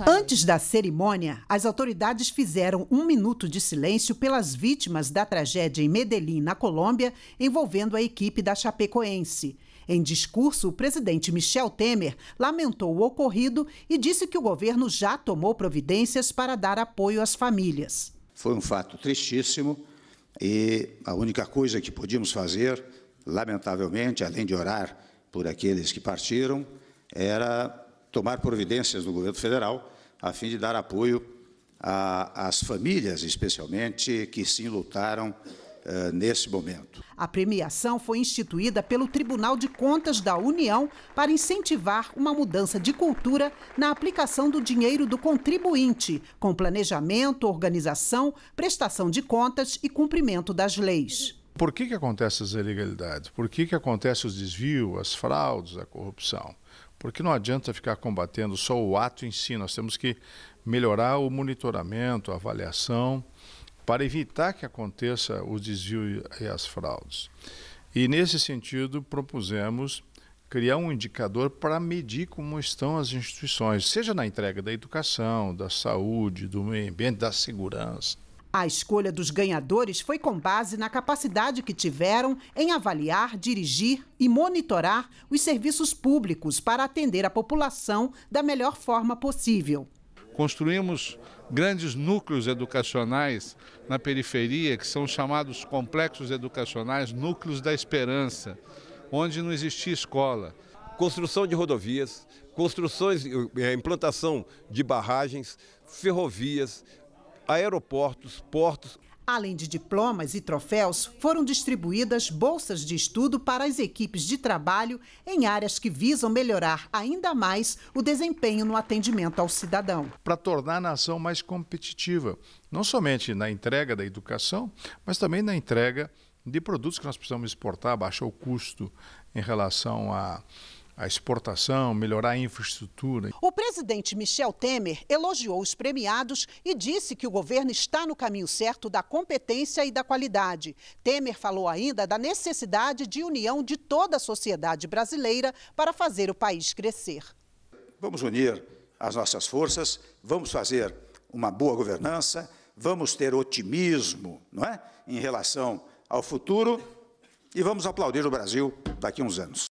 Antes da cerimônia, as autoridades fizeram um minuto de silêncio pelas vítimas da tragédia em Medellín, na Colômbia, envolvendo a equipe da Chapecoense. Em discurso, o presidente Michel Temer lamentou o ocorrido e disse que o governo já tomou providências para dar apoio às famílias. Foi um fato tristíssimo e a única coisa que podíamos fazer, lamentavelmente, além de orar por aqueles que partiram, era tomar providências do governo federal a fim de dar apoio às famílias, especialmente, que se lutaram eh, nesse momento. A premiação foi instituída pelo Tribunal de Contas da União para incentivar uma mudança de cultura na aplicação do dinheiro do contribuinte, com planejamento, organização, prestação de contas e cumprimento das leis. Por que, que acontecem as ilegalidades? Por que, que acontecem os desvios, as fraudes, a corrupção? Porque não adianta ficar combatendo só o ato em si, nós temos que melhorar o monitoramento, a avaliação, para evitar que aconteça o desvio e as fraudes. E nesse sentido, propusemos criar um indicador para medir como estão as instituições, seja na entrega da educação, da saúde, do meio ambiente, da segurança. A escolha dos ganhadores foi com base na capacidade que tiveram em avaliar, dirigir e monitorar os serviços públicos para atender a população da melhor forma possível. Construímos grandes núcleos educacionais na periferia, que são chamados complexos educacionais, núcleos da esperança, onde não existia escola. Construção de rodovias, construções, eh, implantação de barragens, ferrovias, aeroportos, portos. Além de diplomas e troféus, foram distribuídas bolsas de estudo para as equipes de trabalho em áreas que visam melhorar ainda mais o desempenho no atendimento ao cidadão. Para tornar a nação mais competitiva, não somente na entrega da educação, mas também na entrega de produtos que nós precisamos exportar, baixar o custo em relação a a exportação, melhorar a infraestrutura. O presidente Michel Temer elogiou os premiados e disse que o governo está no caminho certo da competência e da qualidade. Temer falou ainda da necessidade de união de toda a sociedade brasileira para fazer o país crescer. Vamos unir as nossas forças, vamos fazer uma boa governança, vamos ter otimismo, não é, em relação ao futuro e vamos aplaudir o Brasil daqui a uns anos.